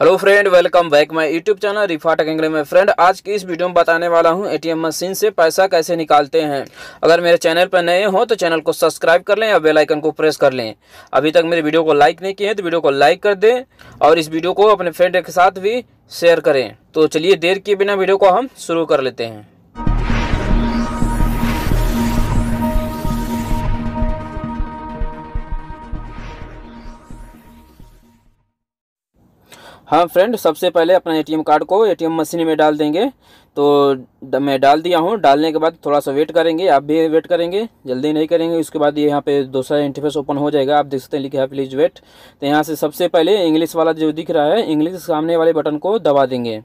hello friend welcome back my YouTube channel Rifa tech में friend आज की इस वीडियो में बताने वाला हूं एटीएम मशीन से पैसा कैसे निकालते हैं अगर मेरे चैनल पर नए हो तो चैनल को सब्सक्राइब कर लें या बेल आइकन को प्रेस कर लें अभी तक मेरे वीडियो को लाइक नहीं किए हैं तो वीडियो को लाइक कर दें और इस वीडियो को अपने फ्रेंड के साथ भी शेयर करें तो चलिए देर किए बिना वीडियो को हम शुरू कर लेते हैं हाँ फ्रेंड सबसे पहले अपना एटीएम कार्ड को एटीएम मशीन में डाल देंगे तो मैं डाल दिया हूँ डालने के बाद थोड़ा सा वेट करेंगे आप भी वेट करेंगे जल्दी नहीं करेंगे उसके बाद ये यहाँ पे दूसरा इंटरफेस ओपन हो जाएगा आप देख सकते हैं लिखा है प्लीज़ वेट तो यहाँ से सबसे पहले इंग्लिश वाला जो दिख रहा है इंग्लिश सामने वाले बटन को दबा देंगे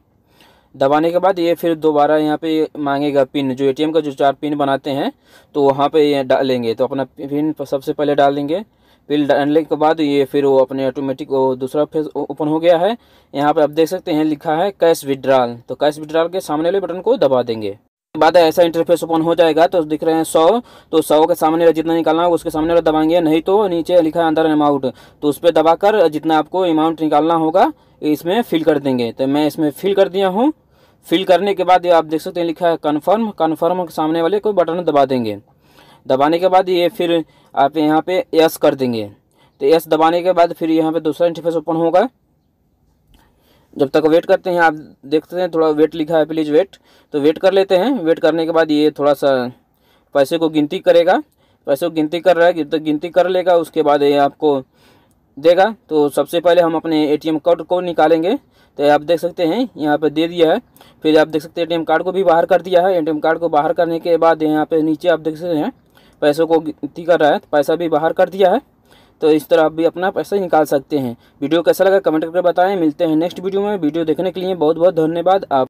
दबाने के बाद ये फिर दोबारा यहाँ पे मांगेगा पिन जो एटीएम का जो चार पिन बनाते हैं तो वहाँ पे ये डालेंगे तो अपना पिन सबसे पहले डाल देंगे पिल डालने के बाद ये फिर वो अपने ऑटोमेटिक वो दूसरा फेज ओपन हो गया है यहाँ पे आप देख सकते हैं लिखा है कैश विड्रॉल तो कैश विड्रॉल के सामने वाले बटन को दबा देंगे बाद ऐसा इंटरफेस ओपन हो जाएगा तो दिख रहे हैं सौ तो सौ के सामने जितना निकालना होगा उसके सामने दबाएंगे नहीं तो नीचे लिखा है अंदर अमाउंट तो उस पर दबाकर जितना आपको अमाउंट निकालना होगा इसमें फिल कर देंगे तो मैं इसमें फिल कर दिया हूँ फिल करने के बाद आप देख सकते हैं लिखा है कन्फर्म कन्फर्म सामने वाले को बटन दबा देंगे दबाने के बाद ये फिर आप यहाँ पे यस कर देंगे तो यस दबाने के बाद फिर यहाँ पे दूसरा इंटरफेस ओपन होगा जब तक वेट करते हैं आप देखते हैं थोड़ा वेट लिखा है प्लीज़ वेट तो वेट कर लेते हैं वेट करने के बाद ये थोड़ा सा पैसे को गिनती करेगा पैसे को गिनती कर रहा है तो गिनती कर लेगा उसके बाद ये आपको देगा तो सबसे पहले हम अपने एटीएम कार्ड को निकालेंगे तो आप देख सकते हैं यहाँ पर दे दिया है फिर आप देख सकते हैं एटीएम कार्ड को भी बाहर कर दिया है एटीएम कार्ड को बाहर करने के बाद यहाँ पे नीचे आप देख सकते हैं पैसों को गिनती कर रहा है तो पैसा भी बाहर कर दिया है तो इस तरह आप भी अपना पैसा निकाल सकते हैं वीडियो कैसा लगा कमेंट करके बताएं मिलते हैं नेक्स्ट वीडियो में वीडियो देखने के लिए बहुत बहुत धन्यवाद आप